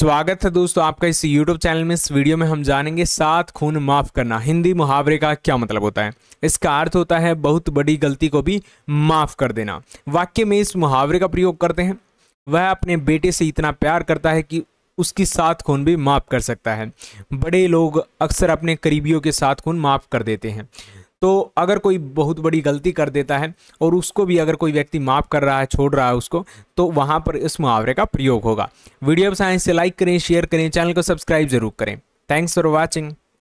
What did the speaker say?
स्वागत है दोस्तों आपका इस YouTube चैनल में इस वीडियो में हम जानेंगे सात खून माफ़ करना हिंदी मुहावरे का क्या मतलब होता है इसका अर्थ होता है बहुत बड़ी गलती को भी माफ़ कर देना वाक्य में इस मुहावरे का प्रयोग करते हैं वह अपने बेटे से इतना प्यार करता है कि उसकी सात खून भी माफ़ कर सकता है बड़े लोग अक्सर अपने करीबियों के साथ खून माफ़ कर देते हैं तो अगर कोई बहुत बड़ी गलती कर देता है और उसको भी अगर कोई व्यक्ति माफ़ कर रहा है छोड़ रहा है उसको तो वहां पर इस मुहावरे का प्रयोग होगा वीडियो आए से लाइक करें शेयर करें चैनल को सब्सक्राइब जरूर करें थैंक्स फॉर वॉचिंग